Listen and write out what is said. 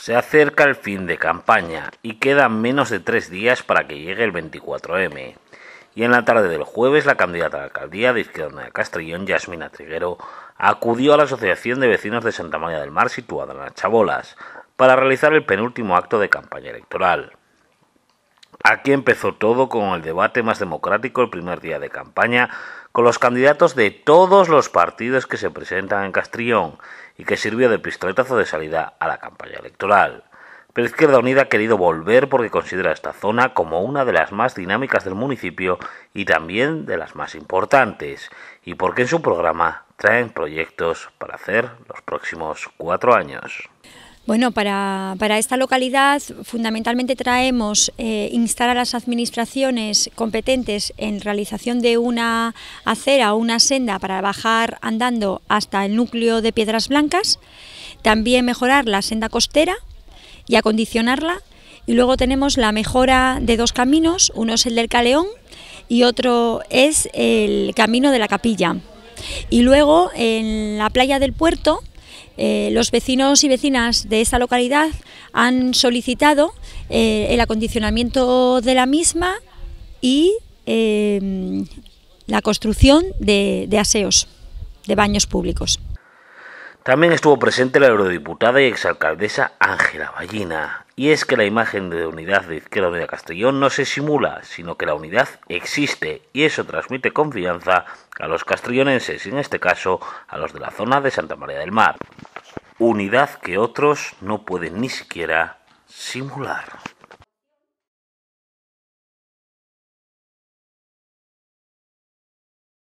Se acerca el fin de campaña y quedan menos de tres días para que llegue el 24M. Y en la tarde del jueves, la candidata a la alcaldía de Izquierda de Castrillón, Yasmina Triguero, acudió a la Asociación de Vecinos de Santa María del Mar, situada en las Chabolas, para realizar el penúltimo acto de campaña electoral. Aquí empezó todo con el debate más democrático el primer día de campaña, con los candidatos de todos los partidos que se presentan en Castrillón y que sirvió de pistoletazo de salida a la campaña electoral. Pero Izquierda Unida ha querido volver porque considera esta zona como una de las más dinámicas del municipio y también de las más importantes, y porque en su programa traen proyectos para hacer los próximos cuatro años. Bueno, para, esta localidad fundamentalmente traemos ...instalar eh, instar a las administraciones competentes en realización de una acera o una senda para bajar andando hasta el núcleo de Piedras Blancas, también mejorar la senda costera y acondicionarla. Y luego tenemos la mejora de dos caminos, uno es el del Caleón y otro es el camino de la capilla. Y luego en la playa del puerto eh, los vecinos y vecinas de esa localidad han solicitado eh, el acondicionamiento de la misma y em, la construcción de, de aseos, de baños públicos. También estuvo presente la eurodiputada y exalcaldesa Ángela Ballina, y es que la imagen de unidad de Izquierda Unida Castellón no se simula, sino que la unidad existe y eso transmite confianza a los castellonenses y en este caso a los de la zona de Santa María del Mar. Unidad que otros no pueden ni siquiera simular.